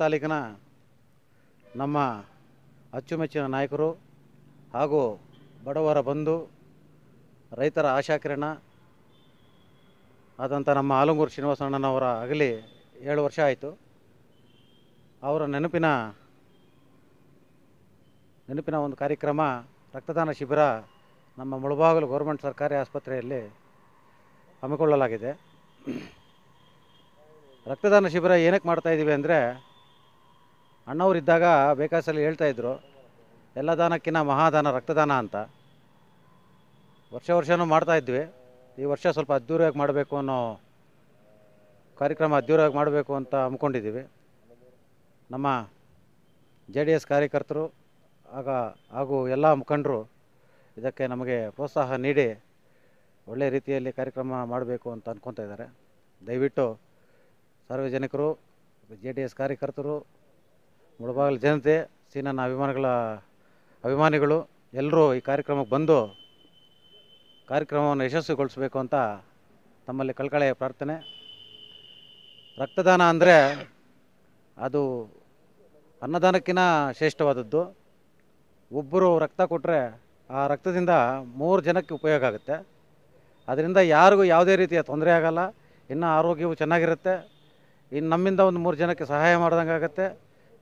ತಾಲೂಕಿನ ನಮ್ಮ ಅಚ್ಚುಮೆಚ್ಚಿನ ನಾಯಕರು ಹಾಗೂ ಬಡವರ ಬಂಧು ರೈತರ ಆಶಾಕಿರಣ ಆದಂಥ ನಮ್ಮ ಆಲಂಗೂರು ಶ್ರೀನಿವಾಸಣ್ಣನವರ ಆಗಲಿ ಏಳು ವರ್ಷ ಆಯಿತು ಅವರ ನೆನಪಿನ ನೆನಪಿನ ಒಂದು ಕಾರ್ಯಕ್ರಮ ರಕ್ತದಾನ ಶಿಬಿರ ನಮ್ಮ ಮುಳಬಾಗಲು ಗೌರ್ಮೆಂಟ್ ಸರ್ಕಾರಿ ಆಸ್ಪತ್ರೆಯಲ್ಲಿ ಹಮ್ಮಿಕೊಳ್ಳಲಾಗಿದೆ ರಕ್ತದಾನ ಶಿಬಿರ ಏನಕ್ಕೆ ಮಾಡ್ತಾಯಿದ್ದೀವಿ ಅಂದರೆ ಅಣ್ಣವರಿದ್ದಾಗ ಬೇಕಾಸಲ್ಲಿ ಹೇಳ್ತಾಯಿದ್ರು ಎಲ್ಲ ದಾನಕ್ಕಿಂತ ಮಹಾದಾನ ರಕ್ತದಾನ ಅಂತ ವರ್ಷ ವರ್ಷವೂ ಮಾಡ್ತಾಯಿದ್ವಿ ಈ ವರ್ಷ ಸ್ವಲ್ಪ ಅದ್ದೂರಿಯಾಗಿ ಮಾಡಬೇಕು ಅನ್ನೋ ಕಾರ್ಯಕ್ರಮ ಅದ್ದೂರಿಯಾಗಿ ಮಾಡಬೇಕು ಅಂತ ಅಂದ್ಕೊಂಡಿದ್ದೀವಿ ನಮ್ಮ ಜೆ ಡಿ ಎಸ್ ಕಾರ್ಯಕರ್ತರು ಆಗ ಹಾಗೂ ಎಲ್ಲ ಮುಖಂಡರು ಇದಕ್ಕೆ ನಮಗೆ ಪ್ರೋತ್ಸಾಹ ನೀಡಿ ಒಳ್ಳೆಯ ರೀತಿಯಲ್ಲಿ ಕಾರ್ಯಕ್ರಮ ಮಾಡಬೇಕು ಅಂತ ಅಂದ್ಕೊತಾ ಇದ್ದಾರೆ ದಯವಿಟ್ಟು ಸಾರ್ವಜನಿಕರು ಜೆ ಡಿ ಎಸ್ ಕಾರ್ಯಕರ್ತರು ಮುಳಬಾಗಿಲು ಜನತೆ ಸಿ ಅಭಿಮಾನಿಗಳ ಅಭಿಮಾನಿಗಳು ಎಲ್ಲರೂ ಈ ಕಾರ್ಯಕ್ರಮಕ್ಕೆ ಬಂದು ಕಾರ್ಯಕ್ರಮವನ್ನು ಯಶಸ್ವಿಗೊಳಿಸಬೇಕು ಅಂತ ತಮ್ಮಲ್ಲಿ ಕಳ್ಕಳೆಯ ಪ್ರಾರ್ಥನೆ ರಕ್ತದಾನ ಅಂದರೆ ಅದು ಅನ್ನದಾನಕ್ಕಿಂತ ಶ್ರೇಷ್ಠವಾದದ್ದು ಒಬ್ಬರು ರಕ್ತ ಕೊಟ್ಟರೆ ಆ ರಕ್ತದಿಂದ ಮೂರು ಜನಕ್ಕೆ ಉಪಯೋಗ ಆಗುತ್ತೆ ಅದರಿಂದ ಯಾರಿಗೂ ಯಾವುದೇ ರೀತಿಯ ತೊಂದರೆ ಆಗೋಲ್ಲ ಇನ್ನು ಆರೋಗ್ಯವು ಚೆನ್ನಾಗಿರುತ್ತೆ ಇನ್ನು ನಮ್ಮಿಂದ ಒಂದು ಮೂರು ಜನಕ್ಕೆ ಸಹಾಯ ಮಾಡ್ದಂಗೆ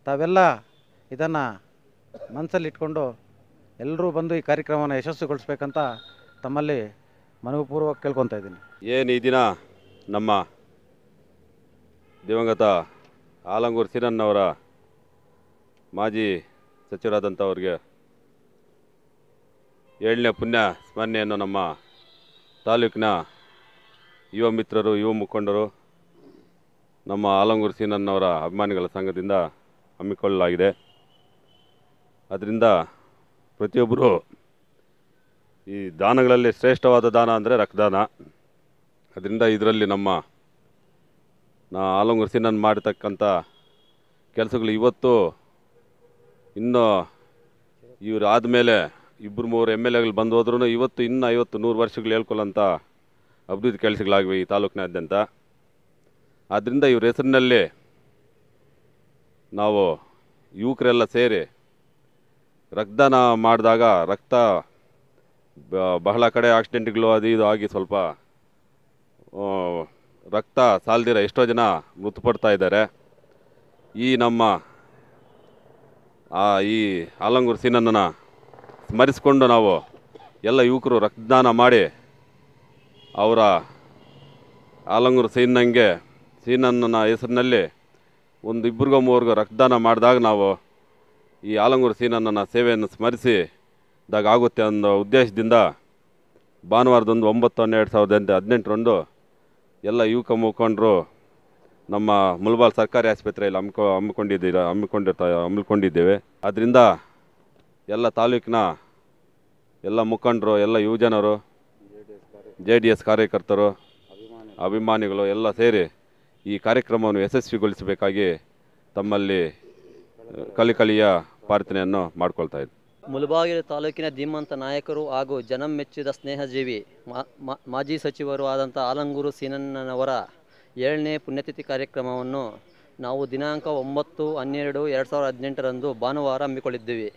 ತಾವೆಲ್ಲ ಇದನ್ನು ಇಟ್ಕೊಂಡು ಎಲ್ಲರೂ ಬಂದು ಈ ಕಾರ್ಯಕ್ರಮವನ್ನು ಯಶಸ್ವಿಗೊಳಿಸ್ಬೇಕಂತ ತಮ್ಮಲ್ಲಿ ಮನವಿಪೂರ್ವಕ ಕೇಳ್ಕೊತಾ ಇದ್ದೀನಿ ಏನು ಈ ದಿನ ನಮ್ಮ ದಿವಂಗತ ಆಲಂಗೂರು ಸಿರನ್ನವರ ಮಾಜಿ ಸಚಿವರಾದಂಥವ್ರಿಗೆ ಏಳನೇ ಪುಣ್ಯ ಸ್ಮರಣೆಯನ್ನು ನಮ್ಮ ತಾಲೂಕಿನ ಯುವ ಮಿತ್ರರು ಯುವ ಮುಖಂಡರು ನಮ್ಮ ಆಲಂಗೂರು ಸೀನನ್ನವರ ಅಭಿಮಾನಿಗಳ ಸಂಘದಿಂದ ಹಮ್ಮಿಕೊಳ್ಳಲಾಗಿದೆ ಅದರಿಂದ ಪ್ರತಿಯೊಬ್ಬರು ಈ ದಾನಗಳಲ್ಲಿ ಶ್ರೇಷ್ಠವಾದ ದಾನ ಅಂದರೆ ರಕ್ತದಾನ ಅದರಿಂದ ಇದರಲ್ಲಿ ನಮ್ಮ ನಾ ಆಲಂಗುರ್ಸಿ ನಾನು ಮಾಡಿರ್ತಕ್ಕಂಥ ಕೆಲಸಗಳು ಇವತ್ತು ಇನ್ನೂ ಇವರು ಆದಮೇಲೆ ಇಬ್ಬರು ಮೂರು ಎಮ್ ಎಲ್ ಎಗಳು ಬಂದು ಹೋದ್ರೂ ಇವತ್ತು ಇನ್ನೂ ಐವತ್ತು ನೂರು ವರ್ಷಗಳು ಹೇಳ್ಕೊಳ್ಳೋಂಥ ಅಭಿವೃದ್ಧಿ ಕೆಲಸಗಳಾಗಿವೆ ಈ ತಾಲೂಕಿನಾದ್ಯಂತ ಆದ್ದರಿಂದ ಇವ್ರ ಹೆಸರಿನಲ್ಲಿ ನಾವು ಯುವಕರೆಲ್ಲ ಸೇರಿ ರಕ್ತದಾನ ಮಾಡಿದಾಗ ರಕ್ತ ಬಹಳ ಕಡೆ ಆಕ್ಸಿಡೆಂಟ್ಗಳು ಅದು ಇದು ಆಗಿ ಸ್ವಲ್ಪ ರಕ್ತ ಸಾಲ್ದಿರ ಎಷ್ಟೋ ಜನ ಮೃತಪಡ್ತಾ ಇದ್ದಾರೆ ಈ ನಮ್ಮ ಈ ಆಲಂಗೂರು ಸೀನನ್ನ ಸ್ಮರಿಸಿಕೊಂಡು ನಾವು ಎಲ್ಲ ಯುವಕರು ರಕ್ತದಾನ ಮಾಡಿ ಅವರ ಆಲಂಗೂರು ಸೀನಂಗೆ ಸೀನನ್ನ ಹೆಸರಿನಲ್ಲಿ ಒಂದು ಇಬ್ಬರಿಗೋ ರಕ್ತದಾನ ಮಾಡಿದಾಗ ನಾವು ಈ ಆಲಂಗೂರು ಸೀನನ್ನ ಸೇವೆಯನ್ನು ಸ್ಮರಿಸಿದಾಗ ಆಗುತ್ತೆ ಅನ್ನೋ ಉದ್ದೇಶದಿಂದ ಭಾನುವಾರದೊಂದು ಒಂಬತ್ತು ಹನ್ನೆರಡು ಸಾವಿರದ ಎಂಟು ಹದಿನೆಂಟರಂದು ಎಲ್ಲ ಯುವಕ ಮುಖಂಡರು ನಮ್ಮ ಮುಲ್ಬಾಲ್ ಸರ್ಕಾರಿ ಆಸ್ಪತ್ರೆಯಲ್ಲಿ ಹಮ್ಮಿಕೊ ಹಮ್ಮಿಕೊಂಡಿದ್ದೀರ ಹಮ್ಮಿಕೊಂಡಿರ್ತ ಹಮ್ಮಿಕೊಂಡಿದ್ದೇವೆ ಅದರಿಂದ ಎಲ್ಲ ತಾಲೂಕಿನ ಎಲ್ಲ ಮುಖಂಡರು ಎಲ್ಲ ಯುವಜನರು ಜೆ ಡಿ ಎಸ್ ಕಾರ್ಯಕರ್ತರು ಅಭಿಮಾನಿಗಳು ಎಲ್ಲ ಸೇರಿ ಈ ಕಾರ್ಯಕ್ರಮವನ್ನು ಯಶಸ್ವಿಗೊಳಿಸಬೇಕಾಗಿ ತಮ್ಮಲ್ಲಿ ಕಲಿಕಲಿಯ ಪ್ರಾರ್ಥನೆಯನ್ನು ಮಾಡಿಕೊಳ್ತಾ ಇದ್ದೆ ಮುಲಬಾಗಿಲು ತಾಲೂಕಿನ ಧೀಮಂತ ನಾಯಕರು ಹಾಗೂ ಜನಮೆಚ್ಚಿದ ಸ್ನೇಹಜೀವಿ ಮಾಜಿ ಸಚಿವರು ಆದಂಥ ಆಲಂಗೂರು ಸೀನಣ್ಣನವರ ಏಳನೇ ಪುಣ್ಯತಿಥಿ ಕಾರ್ಯಕ್ರಮವನ್ನು ನಾವು ದಿನಾಂಕ ಒಂಬತ್ತು ಹನ್ನೆರಡು ಎರಡು ಸಾವಿರದ ಹದಿನೆಂಟರಂದು ಭಾನುವಾರ ಹಮ್ಮಿಕೊಳ್ಳಿದ್ದೀವಿ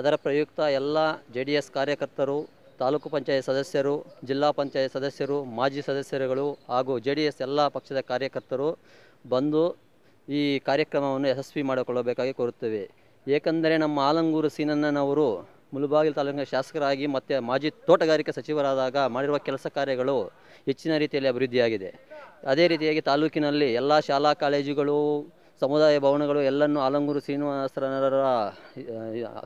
ಅದರ ಪ್ರಯುಕ್ತ ಎಲ್ಲ ಜೆ ಡಿ ಎಸ್ ಕಾರ್ಯಕರ್ತರು ತಾಲೂಕು ಪಂಚಾಯತ್ ಸದಸ್ಯರು ಜಿಲ್ಲಾ ಪಂಚಾಯತ್ ಸದಸ್ಯರು ಮಾಜಿ ಸದಸ್ಯರುಗಳು ಹಾಗೂ ಜೆ ಡಿ ಎಸ್ ಎಲ್ಲ ಪಕ್ಷದ ಕಾರ್ಯಕರ್ತರು ಬಂದು ಈ ಕಾರ್ಯಕ್ರಮವನ್ನು ಯಶಸ್ವಿ ಮಾಡಿಕೊಳ್ಳಬೇಕಾಗಿ ಕೋರುತ್ತೇವೆ ಏಕೆಂದರೆ ನಮ್ಮ ಆಲಂಗೂರು ಸೀನಣ್ಣನವರು ಮುಳುಬಾಗಿಲು ತಾಲೂಕಿನ ಶಾಸಕರಾಗಿ ಮತ್ತು ಮಾಜಿ ತೋಟಗಾರಿಕೆ ಸಚಿವರಾದಾಗ ಮಾಡಿರುವ ಕೆಲಸ ಕಾರ್ಯಗಳು ಹೆಚ್ಚಿನ ರೀತಿಯಲ್ಲಿ ಅಭಿವೃದ್ಧಿಯಾಗಿದೆ ಅದೇ ರೀತಿಯಾಗಿ ತಾಲೂಕಿನಲ್ಲಿ ಎಲ್ಲ ಶಾಲಾ ಕಾಲೇಜುಗಳು ಸಮುದಾಯ ಭವನಗಳು ಎಲ್ಲನ್ನು ಆಲಂಗೂರು ಶ್ರೀನಿವಾಸರ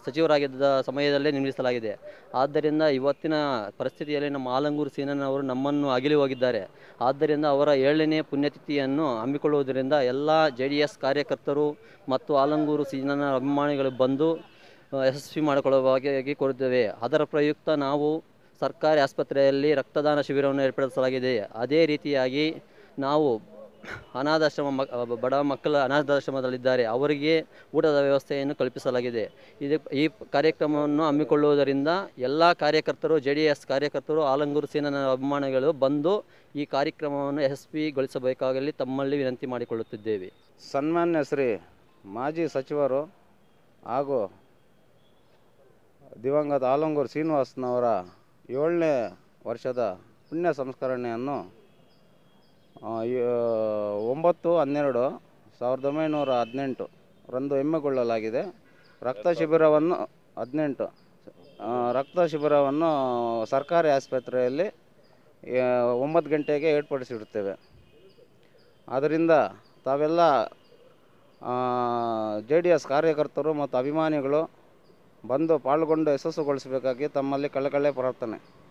ಸಚಿವರಾಗಿದ್ದ ಸಮಯದಲ್ಲೇ ನಿರ್ಮಿಸಲಾಗಿದೆ ಆದ್ದರಿಂದ ಇವತ್ತಿನ ಪರಿಸ್ಥಿತಿಯಲ್ಲಿ ನಮ್ಮ ಆಲಂಗೂರು ಅವರು ನಮ್ಮನ್ನು ಅಗಿಲಿ ಹೋಗಿದ್ದಾರೆ ಆದ್ದರಿಂದ ಅವರ ಏಳನೇ ಪುಣ್ಯತಿಥಿಯನ್ನು ಹಮ್ಮಿಕೊಳ್ಳುವುದರಿಂದ ಎಲ್ಲ ಜೆ ಡಿ ಎಸ್ ಕಾರ್ಯಕರ್ತರು ಮತ್ತು ಆಲಂಗೂರು ಸೀನನ ಅಭಿಮಾನಿಗಳು ಬಂದು ಯಶಸ್ವಿ ಮಾಡಿಕೊಳ್ಳುವ ಅದರ ಪ್ರಯುಕ್ತ ನಾವು ಸರ್ಕಾರಿ ಆಸ್ಪತ್ರೆಯಲ್ಲಿ ರಕ್ತದಾನ ಶಿಬಿರವನ್ನು ಏರ್ಪಡಿಸಲಾಗಿದೆ ಅದೇ ರೀತಿಯಾಗಿ ನಾವು ಅನಾಥಾಶ್ರಮ ಮಕ್ ಬಡ ಮಕ್ಕಳು ಅನಾಥಾಶ್ರಮದಲ್ಲಿದ್ದಾರೆ ಅವರಿಗೆ ಊಟದ ವ್ಯವಸ್ಥೆಯನ್ನು ಕಲ್ಪಿಸಲಾಗಿದೆ ಇದು ಈ ಕಾರ್ಯಕ್ರಮವನ್ನು ಹಮ್ಮಿಕೊಳ್ಳುವುದರಿಂದ ಎಲ್ಲ ಕಾರ್ಯಕರ್ತರು ಜೆ ಡಿ ಎಸ್ ಕಾರ್ಯಕರ್ತರು ಆಲಂಗೂರು ಸೇನನ ಅಭಿಮಾನಿಗಳು ಬಂದು ಈ ಕಾರ್ಯಕ್ರಮವನ್ನು ಯಶಸ್ವಿಗೊಳಿಸಬೇಕಾಗಲಿ ತಮ್ಮಲ್ಲಿ ವಿನಂತಿ ಮಾಡಿಕೊಳ್ಳುತ್ತಿದ್ದೇವೆ ಸನ್ಮಾನ್ಯ ಶ್ರೀ ಮಾಜಿ ಸಚಿವರು ಹಾಗೂ ದಿವಂಗತ ಆಲಂಗೂರು ಶ್ರೀನಿವಾಸನವರ ಏಳನೇ ವರ್ಷದ ಪುಣ್ಯ ಸಂಸ್ಕರಣೆಯನ್ನು ಒಂಬತ್ತು ಹನ್ನೆರಡು ಸಾವಿರದ ಒಂಬೈನೂರ ಹದಿನೆಂಟು ರಂದು ಹೆಮ್ಮೆಗೊಳ್ಳಲಾಗಿದೆ ರಕ್ತ ಶಿಬಿರವನ್ನು ಹದಿನೆಂಟು ರಕ್ತ ಶಿಬಿರವನ್ನು ಸರ್ಕಾರಿ ಆಸ್ಪತ್ರೆಯಲ್ಲಿ ಒಂಬತ್ತು ಗಂಟೆಗೆ ಏರ್ಪಡಿಸಿಡುತ್ತೇವೆ ಆದ್ದರಿಂದ ತಾವೆಲ್ಲ ಜೆ ಡಿ ಎಸ್ ಕಾರ್ಯಕರ್ತರು ಮತ್ತು ಅಭಿಮಾನಿಗಳು ಬಂದು ಪಾಲ್ಗೊಂಡು ಯಶಸ್ಸುಗೊಳಿಸಬೇಕಾಗಿ ತಮ್ಮಲ್ಲಿ ಕಳಕಳೆ ಪ್ರಾರ್ಥನೆ